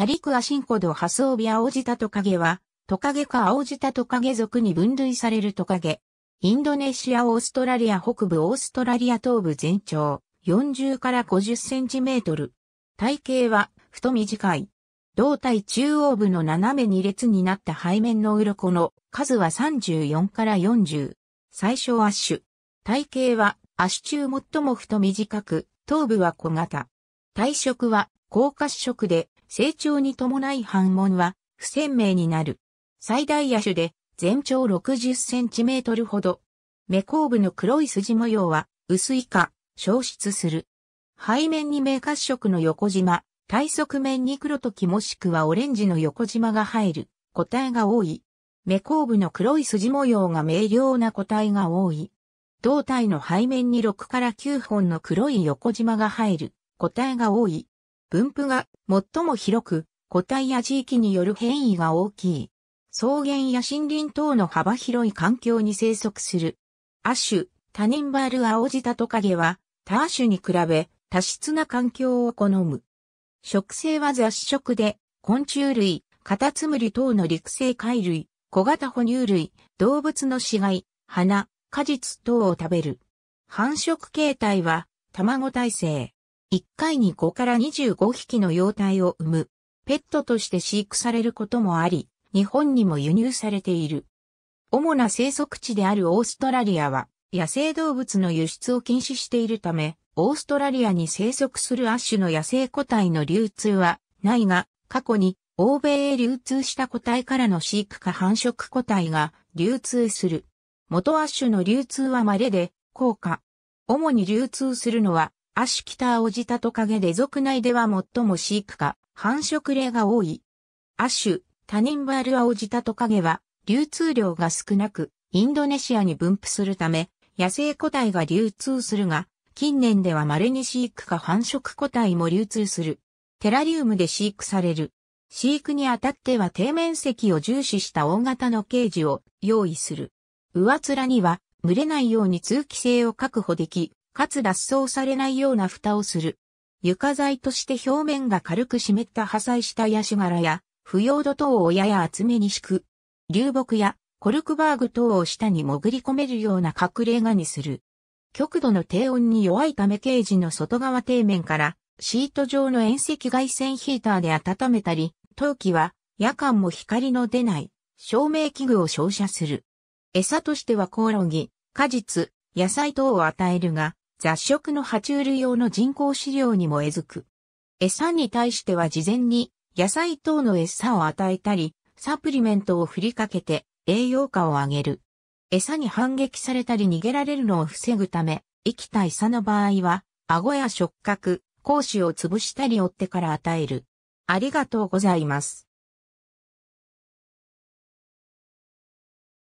タリクアシンコドハスオビアオジタトカゲは、トカゲかアオジタトカゲ族に分類されるトカゲ。インドネシア、オーストラリア北部、オーストラリア東部全長40から50センチメートル。体型は太短い。胴体中央部の斜め2列になった背面の鱗の数は34から40。最小アッシュ。体型はアッシュ中最も太短く、頭部は小型。体色は高褐色で成長に伴い反問は不鮮明になる。最大野手で全長60センチメートルほど。目後部の黒い筋模様は薄いか消失する。背面に明褐色の横縞、体側面に黒ときもしくはオレンジの横縞が入る個体が多い。目後部の黒い筋模様が明瞭な個体が多い。胴体の背面に6から9本の黒い横縞が入る個体が多い。分布が最も広く、個体や地域による変異が大きい。草原や森林等の幅広い環境に生息する。亜種、タニンバルアオジタトカゲは、他種に比べ多湿な環境を好む。食性は雑食で、昆虫類、カタツムリ等の陸生貝類、小型哺乳類、動物の死骸、花、果実等を食べる。繁殖形態は、卵耐性。1回に5から25匹の幼体を産む、ペットとして飼育されることもあり、日本にも輸入されている。主な生息地であるオーストラリアは、野生動物の輸出を禁止しているため、オーストラリアに生息する亜種の野生個体の流通はないが、過去に欧米へ流通した個体からの飼育か繁殖個体が流通する。元亜種の流通は稀で、高価。主に流通するのはアシュキターオジタトカゲで族内では最も飼育か、繁殖例が多い。アシュ、タニンバルアオジタトカゲは、流通量が少なく、インドネシアに分布するため、野生個体が流通するが、近年では稀に飼育か繁殖個体も流通する。テラリウムで飼育される。飼育にあたっては底面積を重視した大型のケージを用意する。上面には、群れないように通気性を確保でき、かつ脱走されないような蓋をする。床材として表面が軽く湿った破砕したヤシ柄や、腐葉土等をやや厚めに敷く。流木やコルクバーグ等を下に潜り込めるような隠れ家にする。極度の低温に弱いためケージの外側底面からシート状の遠赤外線ヒーターで温めたり、陶器は夜間も光の出ない照明器具を照射する。餌としてはコオロギ、果実、野菜等を与えるが、雑食の爬虫類用の人工飼料にもえずく。餌に対しては事前に野菜等の餌を与えたり、サプリメントを振りかけて栄養価を上げる。餌に反撃されたり逃げられるのを防ぐため、生きた餌の場合は、顎や触覚、講師を潰したり追ってから与える。ありがとうございます。